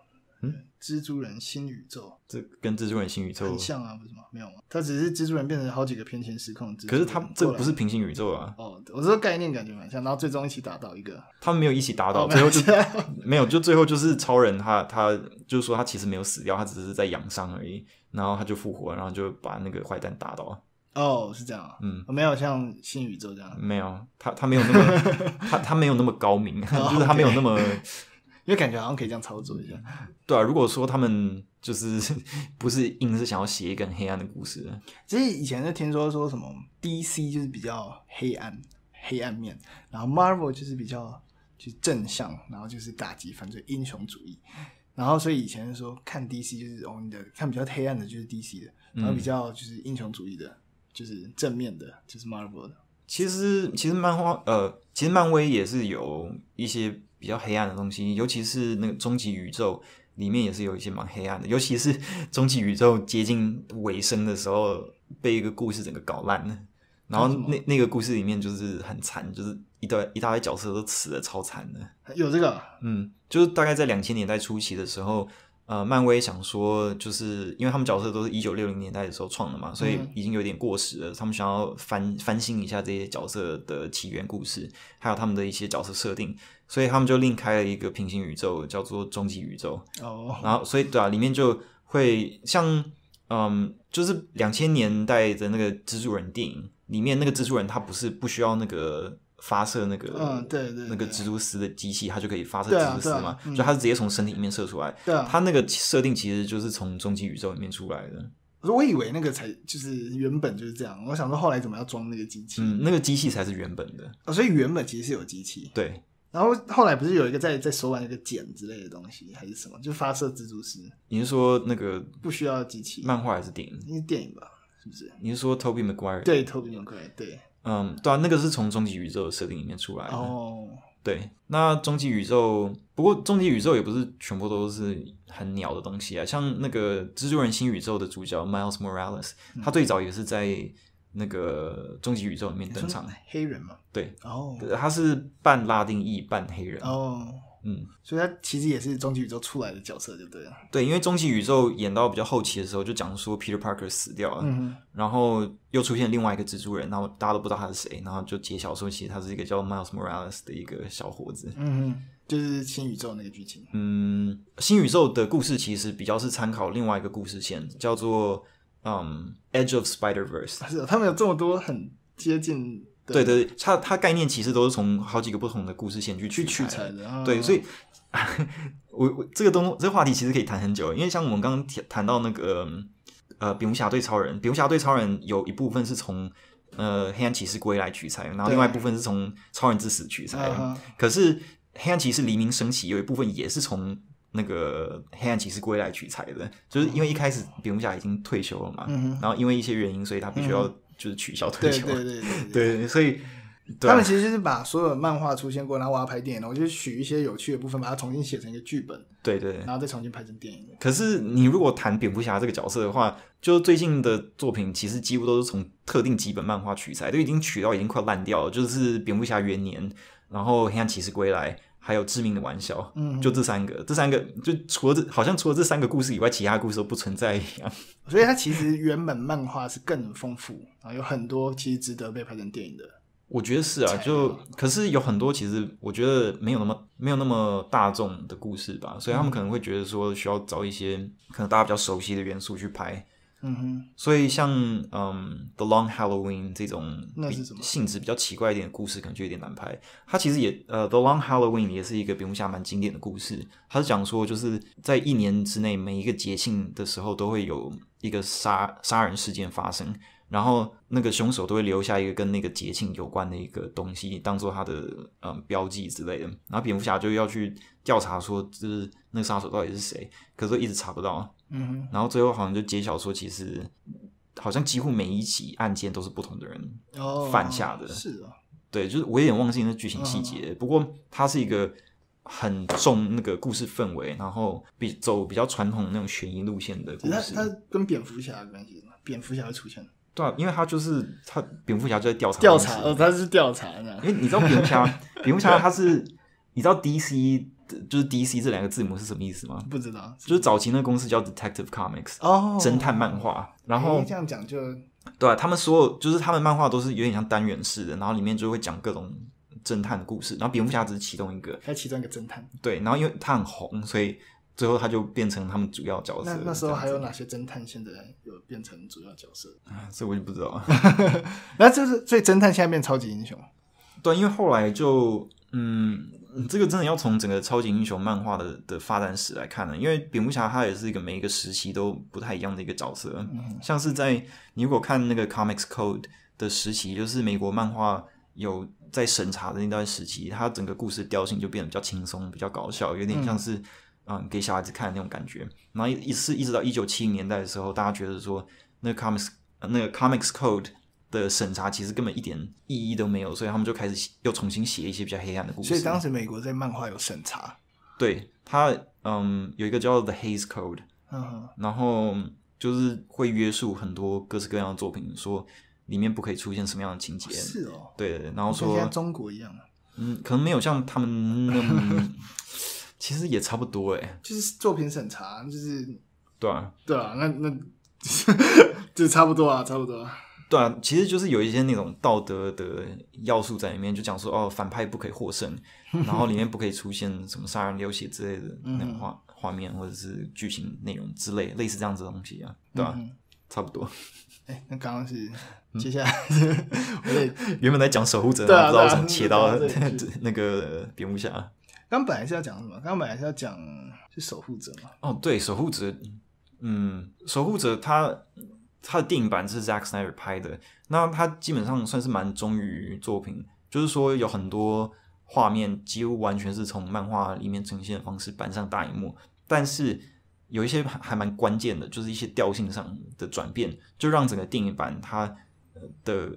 嗯。蜘蛛人新宇宙，这跟蜘蛛人新宇宙很像啊，不是吗？没有吗？他只是蜘蛛人变成好几个平行时空蜘蛛，可是他这不是平行宇宙啊。哦，我说概念感觉蛮像，然后最终一起打倒一个。他们没有一起打倒，最后就 [LAUGHS] 没有，就最后就是超人，他他就是说他其实没有死掉，他只是在养伤而已，然后他就复活，然后就把那个坏蛋打倒哦，是这样啊，嗯，没有像新宇宙这样，没有他他没有那么 [LAUGHS] 他他没有那么高明，就是他没有那么。因为感觉好像可以这样操作一下，[LAUGHS] 对啊。如果说他们就是 [LAUGHS] 不是硬是想要写一个很黑暗的故事，其实以前是听说说什么 DC 就是比较黑暗、黑暗面，然后 Marvel 就是比较就正向，然后就是打击犯罪、英雄主义。然后所以以前是说看 DC 就是 Only 的，看比较黑暗的就是 DC 的，然后比较就是英雄主义的就是正面的，就是 Marvel 的。其实其实漫画呃，其实漫威也是有一些。比较黑暗的东西，尤其是那个终极宇宙里面也是有一些蛮黑暗的，尤其是 [LAUGHS] 终极宇宙接近尾声的时候，被一个故事整个搞烂了，然后那那个故事里面就是很惨，就是一堆一大堆角色都死的超惨的。有这个，嗯，就是大概在两千年代初期的时候。呃，漫威想说，就是因为他们角色都是一九六零年代的时候创的嘛，所以已经有点过时了。他们想要翻翻新一下这些角色的起源故事，还有他们的一些角色设定，所以他们就另开了一个平行宇宙，叫做终极宇宙。哦，然后所以对啊，里面就会像，嗯，就是两千年代的那个蜘蛛人电影里面那个蜘蛛人，他不是不需要那个。发射那个，嗯，对对，那个蜘蛛丝的机器，它就可以发射蜘蛛丝嘛，所以它是直接从身体里面射出来。对，它那个设定其实就是从终极宇宙里面出来的。我以为那个才就是原本就是这样，我想说后来怎么要装那个机器，嗯，那个机器才是原本的啊，所以原本其实是有机器。对，然后后来不是有一个在在手腕一个茧之类的东西还是什么，就发射蜘蛛丝。你是说那个不需要机器？漫画还是电影？是电影吧？是不是？你是说 Toby McGuire？对，Toby McGuire。对。嗯，对啊，那个是从终极宇宙的设定里面出来的。哦，对，那终极宇宙，不过终极宇宙也不是全部都是很鸟的东西啊，像那个蜘蛛人新宇宙的主角 Miles Morales，他最早也是在那个终极宇宙里面登场，黑人嘛。对，哦，他是半拉丁裔，半黑人。哦。嗯，所以他其实也是终极宇宙出来的角色，就对了。对，因为终极宇宙演到比较后期的时候，就讲说 Peter Parker 死掉了，然后又出现另外一个蜘蛛人，然后大家都不知道他是谁，然后就揭晓说其实他是一个叫 Miles Morales 的一个小伙子。嗯就是新宇宙那个剧情。嗯，新宇宙的故事其实比较是参考另外一个故事线，叫做嗯 Edge of Spider Verse。是，他们有这么多很接近。对对，他他概念其实都是从好几个不同的故事线去去取材，的，对，所以，我我这个东这个话题其实可以谈很久，因为像我们刚刚谈到那个呃，蝙蝠侠对超人，蝙蝠侠对超人有一部分是从呃黑暗骑士归来取材，然后另外一部分是从超人之死取材，可是黑暗骑士黎明升起有一部分也是从那个黑暗骑士归来取材的，就是因为一开始蝙蝠侠已经退休了嘛，然后因为一些原因，所以他必须要。就是取消退休对对对 [LAUGHS] 对，所以他们其实是把所有漫画出现过，然后我要拍电影，我就取一些有趣的部分，把它重新写成一个剧本，对对，然后再重新拍成电影。可是你如果谈蝙蝠侠这个角色的话，就是最近的作品其实几乎都是从特定几本漫画取材，都已经取到已经快烂掉了，就是蝙蝠侠元年，然后黑暗骑士归来。还有致命的玩笑，嗯，就这三个，这三个就除了这，好像除了这三个故事以外，其他故事都不存在一样。所以它其实原本漫画是更丰富啊，有很多其实值得被拍成电影的。我觉得是啊，就可是有很多其实我觉得没有那么没有那么大众的故事吧，所以他们可能会觉得说需要找一些可能大家比较熟悉的元素去拍。嗯哼，所以像嗯《The Long Halloween》这种性质比较奇怪一点的故事，可能就有点难拍。它其实也呃，《The Long Halloween》也是一个蝙蝠侠蛮经典的故事。它是讲说就是在一年之内，每一个节庆的时候，都会有一个杀杀人事件发生。然后那个凶手都会留下一个跟那个节庆有关的一个东西，当做他的嗯标记之类的。然后蝙蝠侠就要去调查说，就是那个杀手到底是谁，可是一直查不到。嗯哼。然后最后好像就揭晓说，其实好像几乎每一起案件都是不同的人犯下的。是的。对，就是我有点忘记那剧情细节。不过它是一个很重那个故事氛围，然后比走比较传统那种悬疑路线的故事。它它跟蝙蝠侠关系蝙蝠侠出现了。对，因为他就是他，蝙蝠侠就在调查，调查，哦，他是调查呢。因为你知道蝙蝠侠，[LAUGHS] 蝙蝠侠他是，你知道 D C 就是 D C 这两个字母是什么意思吗？不知道，就是早期那公司叫 Detective Comics，哦，侦探漫画。然后这样讲就，对啊，他们所有就是他们漫画都是有点像单元式的，然后里面就会讲各种侦探的故事，然后蝙蝠侠只是其中一个，他其中一个侦探，对，然后因为他很红，所以。最后，他就变成他们主要角色。那那时候还有哪些侦探现在有变成主要角色？啊，这我就不知道。了。[LAUGHS] 那就是，所以侦探现在变超级英雄？对，因为后来就嗯，这个真的要从整个超级英雄漫画的的发展史来看了。因为蝙蝠侠他也是一个每一个时期都不太一样的一个角色。像是在你如果看那个 Comics Code 的时期，就是美国漫画有在审查的那段时期，它整个故事调性就变得比较轻松，比较搞笑，有点像是。嗯，给小孩子看的那种感觉。然后一是一直到一九七零年代的时候，大家觉得说那个 comics 那个 comics code 的审查其实根本一点意义都没有，所以他们就开始又重新写一些比较黑暗的故事。所以当时美国在漫画有审查，对他嗯有一个叫 the haze code，嗯，然后就是会约束很多各式各样的作品，说里面不可以出现什么样的情节，是哦，对，然后说像中国一样，嗯，可能没有像他们那么。[LAUGHS] 其实也差不多哎，就是作品审查，就是对啊，对啊，那那 [LAUGHS] 就差不多啊，差不多。对啊，其实就是有一些那种道德的要素在里面，就讲说哦，反派不可以获胜，[LAUGHS] 然后里面不可以出现什么杀人流血之类的那画画面或者是剧情内容之类类似这样子的东西啊，对吧？差不多。哎，那刚刚是接下来，原本在讲守护者，不知道怎么切到 [LAUGHS] 那个蝙蝠侠。刚本来是要讲什么？刚本来是要讲是守护者嘛？哦，对，守护者，嗯，守护者他他的电影版是 Zack Snyder 拍的，那他基本上算是蛮忠于作品，就是说有很多画面几乎完全是从漫画里面呈现的方式搬上大荧幕，但是有一些还蛮关键的，就是一些调性上的转变，就让整个电影版它的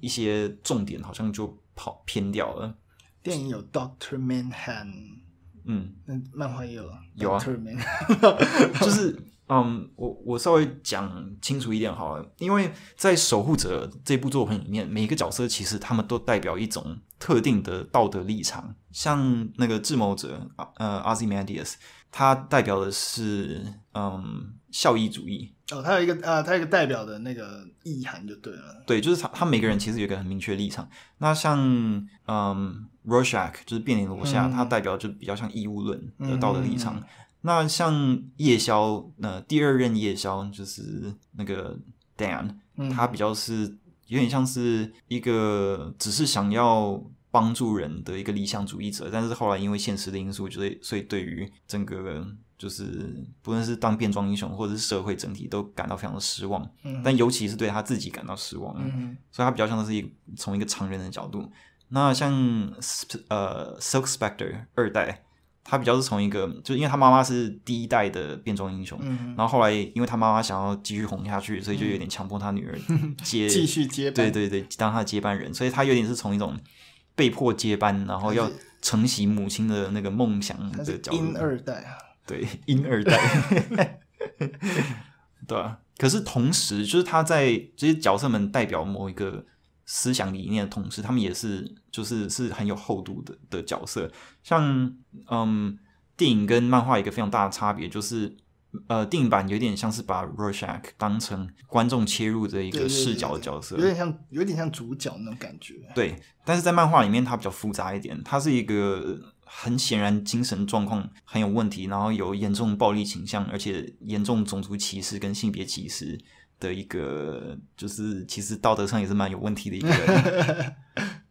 一些重点好像就跑偏掉了。电影有 Doctor Manhattan，嗯，那漫画有，有啊，[LAUGHS] 就是嗯，我我稍微讲清楚一点好，了，因为在守护者这部作品里面，每一个角色其实他们都代表一种特定的道德立场，像那个智谋者呃，Rz m e d i s 他代表的是嗯，效益主义。哦，他有一个啊，他有一个代表的那个意涵就对了。对，就是他，他每个人其实有一个很明确立场。那像，嗯，r s 罗夏就是变脸罗夏，他代表就比较像义务论的道德立场。那像夜宵，呃，第二任夜宵就是那个 Dan，他比较是有点像是一个只是想要帮助人的一个理想主义者，但是后来因为现实的因素，所以所以对于整个。就是不论是当变装英雄，或者是社会整体，都感到非常的失望。嗯，但尤其是对他自己感到失望。嗯，所以他比较像是一从一个常人的角度。那像呃，Sox s p e c t e 二代，他比较是从一个，就因为他妈妈是第一代的变装英雄，然后后来因为他妈妈想要继续红下去，所以就有点强迫他女儿接 [LAUGHS] 继续接，对对对，当他的接班人。所以他有点是从一种被迫接班，然后要承袭母亲的那个梦想的角度。二代啊。对，[LAUGHS] 婴儿代，[LAUGHS] 对啊。可是同时，就是他在这些角色们代表某一个思想理念的同时，他们也是就是是很有厚度的的角色。像，嗯，电影跟漫画一个非常大的差别就是，呃，电影版有点像是把 Rorschach 当成观众切入的一个视角的角色，有点像有点像主角那种感觉。对，但是在漫画里面，它比较复杂一点，它是一个。很显然，精神状况很有问题，然后有严重暴力倾向，而且严重种族歧视跟性别歧视的一个，就是其实道德上也是蛮有问题的一个人。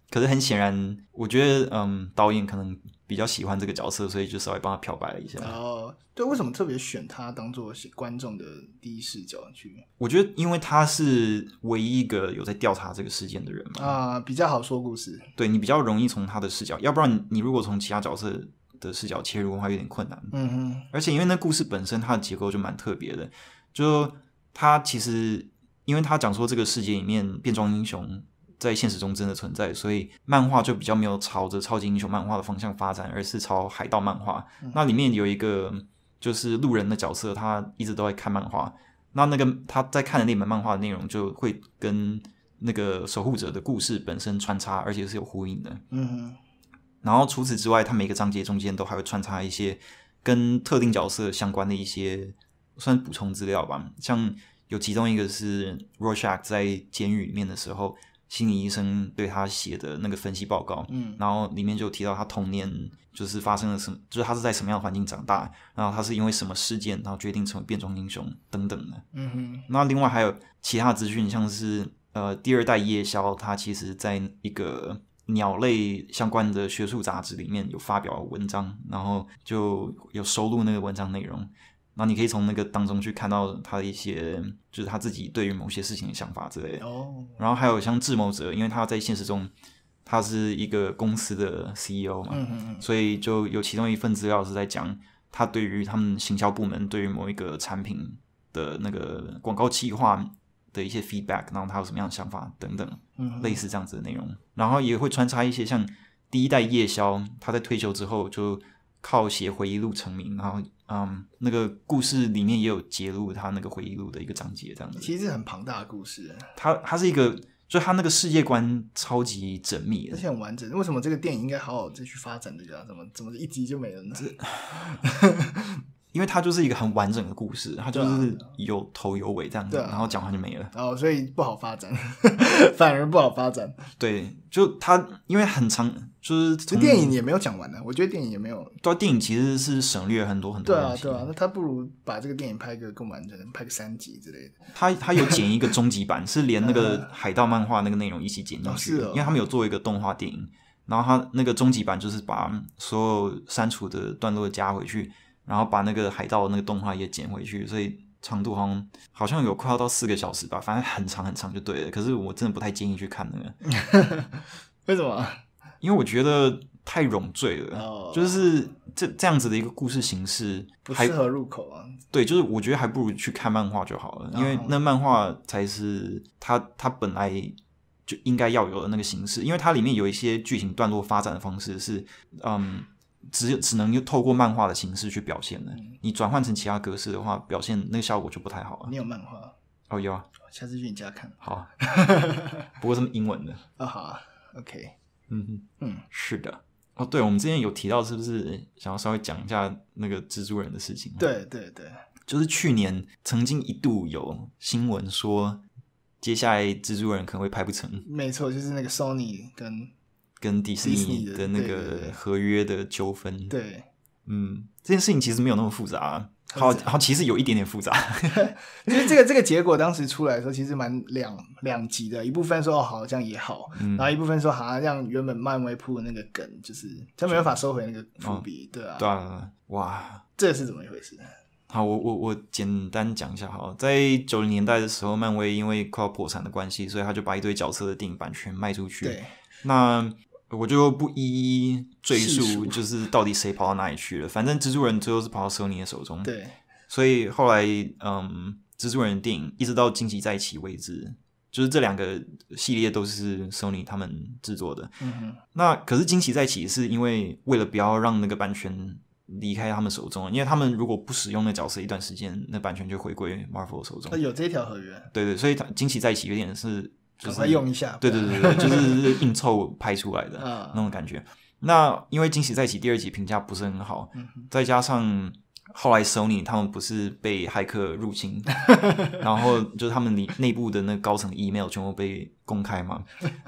可是很显然，我觉得，嗯，导演可能。比较喜欢这个角色，所以就稍微帮他漂白了一下。哦，对，为什么特别选他当做观众的第一视角去？我觉得，因为他是唯一一个有在调查这个事件的人嘛。啊，比较好说故事。对，你比较容易从他的视角，要不然你如果从其他角色的视角切入的话，有点困难。嗯哼。而且因为那故事本身它的结构就蛮特别的，就他其实因为他讲说这个世界里面变装英雄。在现实中真的存在，所以漫画就比较没有朝着超级英雄漫画的方向发展，而是朝海盗漫画。那里面有一个就是路人的角色，他一直都在看漫画。那那个他在看的那本漫画的内容，就会跟那个守护者的故事本身穿插，而且是有呼应的。嗯哼。然后除此之外，他每个章节中间都还会穿插一些跟特定角色相关的一些，算补充资料吧。像有其中一个是 Rorschach 在监狱里面的时候。心理医生对他写的那个分析报告，嗯，然后里面就提到他童年就是发生了什，就是他是在什么样的环境长大，然后他是因为什么事件，然后决定成为变装英雄等等的，嗯哼。那另外还有其他资讯，像是呃，第二代夜宵，他其实在一个鸟类相关的学术杂志里面有发表文章，然后就有收录那个文章内容。那你可以从那个当中去看到他的一些，就是他自己对于某些事情的想法之类。哦。然后还有像智谋者，因为他在现实中他是一个公司的 CEO 嘛，嗯嗯。所以就有其中一份资料是在讲他对于他们行销部门对于某一个产品的那个广告计划的一些 feedback，然后他有什么样的想法等等，嗯，类似这样子的内容。然后也会穿插一些像第一代夜宵，他在退休之后就靠写回忆录成名，然后。嗯，那个故事里面也有揭露他那个回忆录的一个章节，这样子。其实很庞大的故事，他他是一个，就他那个世界观超级缜密，而且很完整。为什么这个电影应该好好再去发展的呀？怎么怎么一集就没了呢？[LAUGHS] 因为它就是一个很完整的故事，它就是有头有尾这样子，然后讲完就没了。哦，所以不好发展，[LAUGHS] 反而不好发展。[LAUGHS] 对，就它因为很长，就是电影也没有讲完呢。我觉得电影也没有，对，电影其实是省略很多很多。对啊，对啊，那他不如把这个电影拍个更完整，拍个三集之类的。他他有剪一个终极版，[LAUGHS] 是连那个海盗漫画那个内容一起剪进去，因为他们有做一个动画电影，然后他那个终极版就是把所有删除的段落加回去。然后把那个海盗的那个动画也剪回去，所以长度好像好像有快要到四个小时吧，反正很长很长就对了。可是我真的不太建议去看那个，[LAUGHS] 为什么？[LAUGHS] 因为我觉得太冗赘了，[LAUGHS] 就是这这样子的一个故事形式不适合入口啊。对，就是我觉得还不如去看漫画就好了，因为那漫画才是它它本来就应该要有的那个形式，因为它里面有一些剧情段落发展的方式是，嗯。只只能用透过漫画的形式去表现了。你转换成其他格式的话，表现那个效果就不太好了。你有漫画？哦，有啊。下次去你家看。好。[LAUGHS] 不过是英文的。啊好啊，OK。嗯嗯嗯，是的。哦，对，我们之前有提到，是不是想要稍微讲一下那个蜘蛛人的事情？对对对，就是去年曾经一度有新闻说，接下来蜘蛛人可能会拍不成。没错，就是那个 Sony 跟。跟迪士尼的那个合约的纠纷，对，嗯，这件事情其实没有那么复杂，好好，其实有一点点复杂。其 [LAUGHS] 实这个这个结果当时出来的时候，其实蛮两两极的，一部分说哦好像也好，然后一部分说好像原本漫威铺的那个梗就是他没办法收回那个伏笔，对啊，对啊，哇，这是怎么一回事？好，我我我简单讲一下，好，在九零年代的时候，漫威因为快要破产的关系，所以他就把一堆角色的电影版权卖出去，那。我就不一一赘述，就是到底谁跑到哪里去了。反正蜘蛛人最后是跑到索尼的手中，对。所以后来，嗯，蜘蛛人的电影一直到《惊奇在一起》为止，就是这两个系列都是索尼他们制作的。嗯那可是《惊奇在一起》是因为为了不要让那个版权离开他们手中，因为他们如果不使用那角色一段时间，那版权就回归 Marvel 手中。那有这一条合约。对对，所以《惊奇在一起》有点是。就是用一下，对对对对，就是硬凑拍出来的那种感觉。那因为《惊喜在一起》第二集评价不是很好，再加上后来 s o n y 他们不是被骇客入侵，[LAUGHS] 然后就是他们里内部的那个高层 email 全部被公开嘛，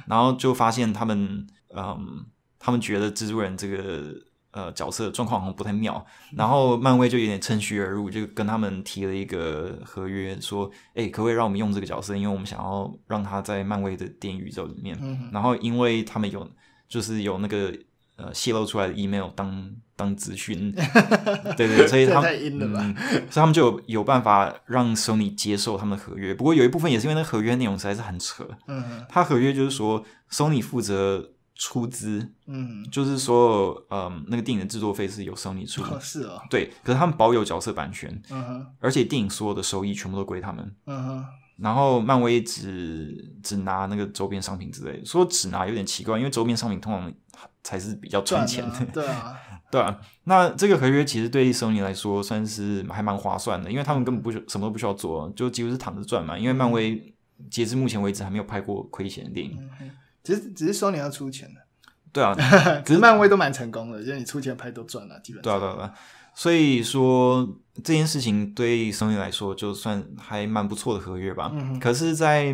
然后就发现他们，嗯，他们觉得蜘蛛人这个。呃，角色状况好像不太妙，然后漫威就有点趁虚而入，就跟他们提了一个合约，说，哎，可不可以让我们用这个角色？因为我们想要让他在漫威的电影宇宙里面。嗯，然后因为他们有，就是有那个呃泄露出来的 email 当当资讯，[LAUGHS] 对对，所以他们太阴了吧？所以他们就有有办法让索尼接受他们的合约。不过有一部分也是因为那合约内容实在是很扯。嗯，他合约就是说，索尼负责。出资，嗯，就是说，嗯，那个电影的制作费是由索尼出，是哦，对，可是他们保有角色版权，嗯哼，而且电影所有的收益全部都归他们，嗯哼，然后漫威只只拿那个周边商品之类，说只拿有点奇怪，因为周边商品通常才是比较赚钱的，对啊，[LAUGHS] 对啊，那这个合约其实对 Sony 来说算是还蛮划算的，因为他们根本不什么都不需要做，就几乎是躺着赚嘛，因为漫威截至目前为止还没有拍过亏钱的电影。只是只是说你要出钱的，对啊，[LAUGHS] 只是漫威都蛮成功的，就是你出钱拍都赚了，基本上对啊对啊对所以说这件事情对索尼来说就算还蛮不错的合约吧。嗯哼。可是，在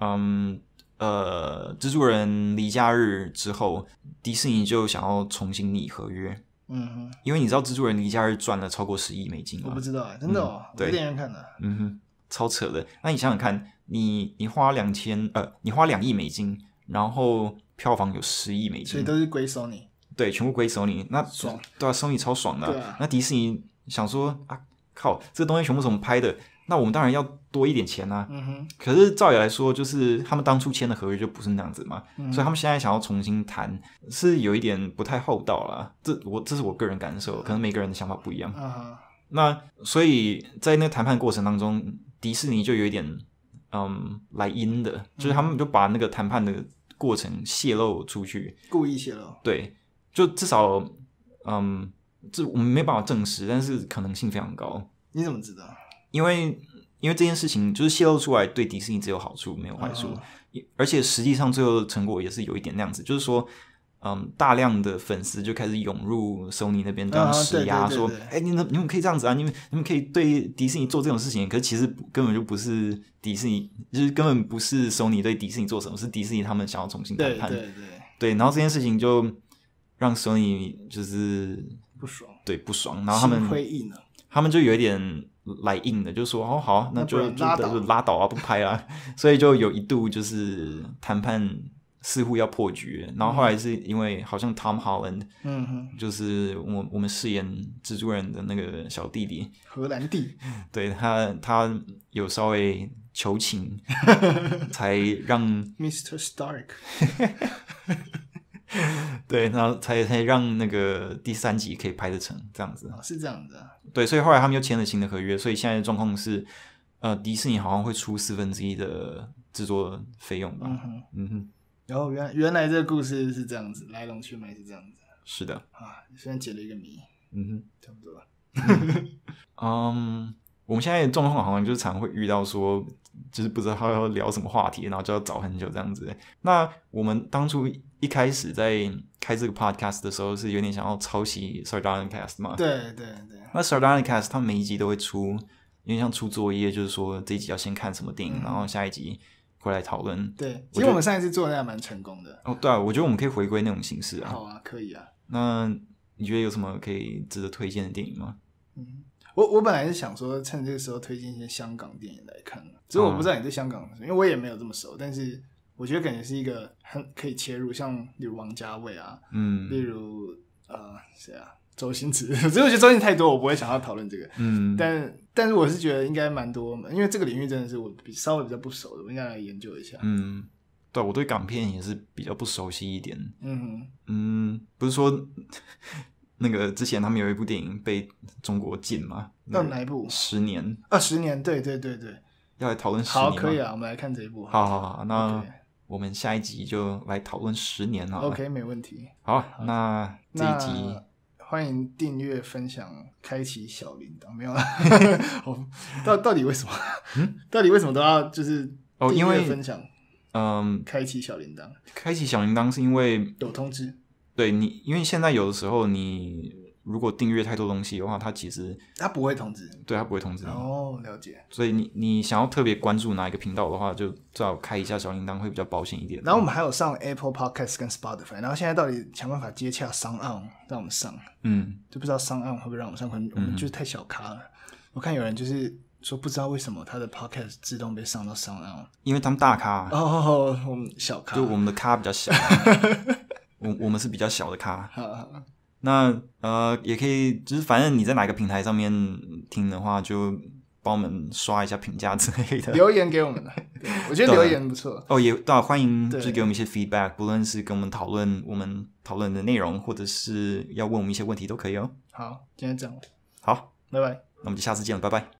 嗯呃《蜘蛛人离家日》之后，迪士尼就想要重新拟合约。嗯哼。因为你知道《蜘蛛人离家日》赚了超过十亿美金。我不知道啊，真的？对，我点开看的。嗯哼，超扯的。那你想想看，你你花两千，呃，你花两亿美金。然后票房有十亿美金，所以都是归索你。对，全部归索你，那爽，对啊，索尼超爽的。那迪士尼想说啊，靠，这东西全部是我们拍的，那我们当然要多一点钱啊。嗯哼。可是照理来说，就是他们当初签的合约就不是那样子嘛，所以他们现在想要重新谈，是有一点不太厚道了。这我这是我个人感受，可能每个人的想法不一样。啊。那所以，在那谈判过程当中，迪士尼就有一点嗯来阴的，就是他们就把那个谈判的。过程泄露出去，故意泄露，对，就至少，嗯，这我们没办法证实，但是可能性非常高。你怎么知道？因为因为这件事情就是泄露出来，对迪士尼只有好处没有坏处，而且实际上最后的成果也是有一点那样子，就是说。嗯，大量的粉丝就开始涌入索尼那边当施压，说：“哎，你们你们可以这样子啊？你们你们可以对迪士尼做这种事情？可是其实根本就不是迪士尼，就是根本不是索尼对迪士尼做什么，是迪士尼他们想要重新谈判。对对对，对。然后这件事情就让索尼就是不爽，对不爽。然后他们会他们就有一点来硬的，就说：哦好，那就拉倒，拉倒啊，不拍啊。[LAUGHS] ”所以就有一度就是谈判。”似乎要破局，然后后来是因为好像 Tom Holland，嗯哼，就是我我们饰演蜘蛛人的那个小弟弟荷兰弟，[LAUGHS] 对他他有稍微求情，[LAUGHS] 才让 Mr. Stark，[LAUGHS] 对，然后才才让那个第三集可以拍得成这样子，是这样的，对，所以后来他们又签了新的合约，所以现在的状况是，呃，迪士尼好像会出四分之一的制作费用吧，嗯哼，嗯哼。然后原原来这故事是这样子，来龙去脉是这样子。是的，啊，虽然解了一个谜，嗯哼，差不多。嗯，我们现在的状况好像就是常会遇到说，就是不知道要聊什么话题，然后就要找很久这样子。那我们当初一开始在开这个 podcast 的时候，是有点想要抄袭 s a r d a n i Cast 嘛。对对对。那 s a r d a n i Cast 他每一集都会出，因为像出作业，就是说这一集要先看什么电影，然后下一集。回来讨论，对，其实我们上一次做的还蛮成功的哦。对啊，我觉得我们可以回归那种形式啊。好啊，可以啊。那你觉得有什么可以值得推荐的电影吗？嗯，我我本来是想说趁这个时候推荐一些香港电影来看的，只是我不知道你对香港，因为我也没有这么熟，但是我觉得感觉是一个很可以切入，像例如王家卫啊，嗯，例如。啊，谁啊？周星驰。[LAUGHS] 所以我觉得周星太多，我不会想要讨论这个。嗯，但但是我是觉得应该蛮多嘛，因为这个领域真的是我比稍微比较不熟的，我应该来研究一下。嗯，对，我对港片也是比较不熟悉一点。嗯哼，嗯，不是说 [LAUGHS] 那个之前他们有一部电影被中国禁吗？那哪一部？十年。啊，十年，对对对对。要来讨论十年好，可以啊，我们来看这一部。好好好，那。我们下一集就来讨论十年了。OK，没问题。好，那这一集欢迎订阅、分享、开启小铃铛，[LAUGHS] 没有了。[LAUGHS] 到到底为什么？到底为什么都要就是因为分享？嗯，开启小铃铛。开启小铃铛是因为有通知。对你，因为现在有的时候你。如果订阅太多东西的话，它其实它不会通知，对它不会通知哦，了解。所以你你想要特别关注哪一个频道的话，就最好开一下小铃铛会比较保险一点。然后我们还有上 Apple Podcast 跟 Spotify，然后现在到底想办法接洽商案让我们上，嗯，就不知道商案会不会让我们上，可能我们就是太小咖了。我看有人就是说不知道为什么他的 Podcast 自动被上到商案，因为他们大咖哦，我们小咖，就我们的咖比较小，[LAUGHS] 我我们是比较小的咖。那呃，也可以，就是反正你在哪个平台上面听的话，就帮我们刷一下评价之类的，留言给我们，[LAUGHS] 我觉得留言不错。哦，也对、欢迎，就给我们一些 feedback，不论是跟我们讨论我们讨论的内容，或者是要问我们一些问题都可以哦。好，今天这样好，拜拜，那我们就下次见了，拜拜。